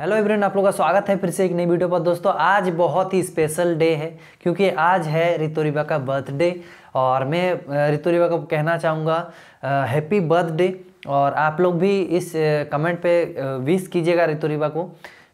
hello everyone आप लोग का स्वागत है फिर से एक नई वीडियो पर दोस्तों आज बहुत ही स्पेशल डे है क्योंकि आज है रिवा का बर्थडे और मैं रितु रिवा को कहना चाहूँगा हैप्पी बर्थडे और आप लोग भी इस कमेंट पे विश कीजिएगा रिवा को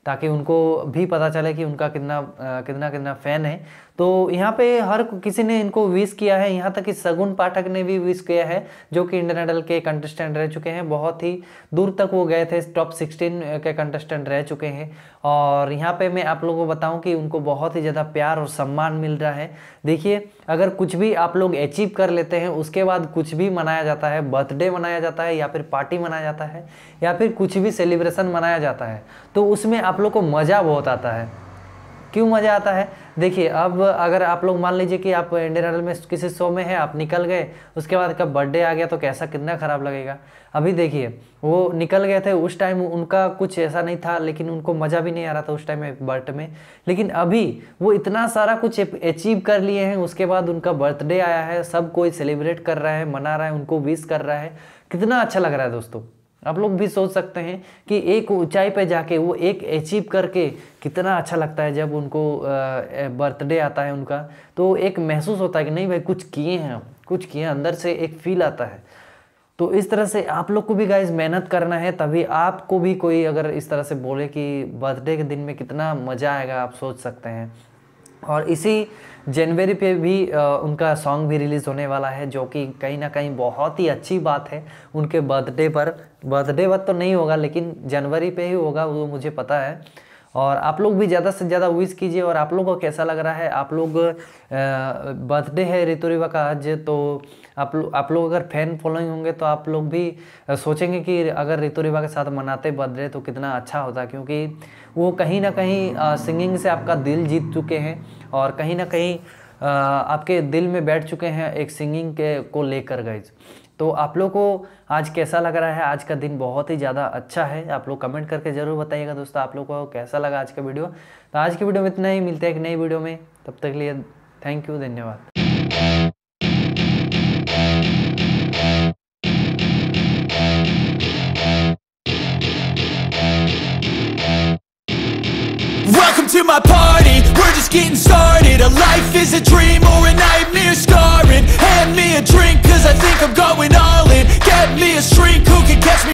ताकि उनको भी पता चले कि उनका कितना कितना कितना फ़ैन है तो यहाँ पे हर किसी ने इनको विश किया है यहाँ तक कि सगुन पाठक ने भी विश किया है जो कि इंडियन आइडल के कंटेस्टेंट रह चुके हैं बहुत ही दूर तक वो गए थे टॉप सिक्सटीन के कंटेस्टेंट रह चुके हैं और यहाँ पे मैं आप लोगों को बताऊँ कि उनको बहुत ही ज़्यादा प्यार और सम्मान मिल रहा है देखिए अगर कुछ भी आप लोग अचीव कर लेते हैं उसके बाद कुछ भी मनाया जाता है बर्थडे मनाया जाता है या फिर पार्टी मनाया जाता है या फिर कुछ भी सेलिब्रेशन मनाया जाता है तो उसमें आप आप लोग को मज़ा बहुत आता है क्यों मज़ा आता है देखिए अब अगर आप लोग मान लीजिए कि आप इंडियन आइडल में किसी शो में है आप निकल गए उसके बाद कब बर्थडे आ गया तो कैसा कितना ख़राब लगेगा अभी देखिए वो निकल गए थे उस टाइम उनका कुछ ऐसा नहीं था लेकिन उनको मज़ा भी नहीं आ रहा था उस टाइम बर्थ में लेकिन अभी वो इतना सारा कुछ अचीव कर लिए हैं उसके बाद उनका बर्थडे आया है सब कोई सेलिब्रेट कर रहा है मना रहा है उनको विश कर रहा है कितना अच्छा लग रहा है दोस्तों आप लोग भी सोच सकते हैं कि एक ऊंचाई पर जाके वो एक अचीव करके कितना अच्छा लगता है जब उनको बर्थडे आता है उनका तो एक महसूस होता है कि नहीं भाई कुछ किए हैं कुछ किए अंदर से एक फील आता है तो इस तरह से आप लोग को भी गाइज मेहनत करना है तभी आपको भी कोई अगर इस तरह से बोले कि बर्थडे के दिन में कितना मज़ा आएगा आप सोच सकते हैं और इसी जनवरी पे भी आ, उनका सॉन्ग भी रिलीज़ होने वाला है जो कि कहीं ना कहीं बहुत ही अच्छी बात है उनके बर्थडे पर बर्थडे पर तो नहीं होगा लेकिन जनवरी पे ही होगा वो मुझे पता है और आप लोग भी ज़्यादा से ज़्यादा विश कीजिए और आप लोगों को कैसा लग रहा है आप लोग बर्थडे है रितु रिवा का आज तो आप लोग आप लोग अगर फैन फॉलोइंग होंगे तो आप लोग भी सोचेंगे कि अगर रितु रिवा के साथ मनाते बर्थडे तो कितना अच्छा होता क्योंकि वो कहीं ना कहीं सिंगिंग से आपका दिल जीत चुके हैं और कहीं ना कहीं आपके दिल में बैठ चुके हैं एक सिंगिंग के को लेकर गए तो आप लोग को आज कैसा लग रहा है आज का दिन बहुत ही ज़्यादा अच्छा है आप लोग कमेंट करके ज़रूर बताइएगा दोस्तों आप लोग को कैसा लगा आज का वीडियो तो आज की वीडियो में इतना ही मिलते हैं एक नई वीडियो में तब तक के लिए थैंक यू धन्यवाद to my party, we're just getting started A life is a dream or a nightmare scarring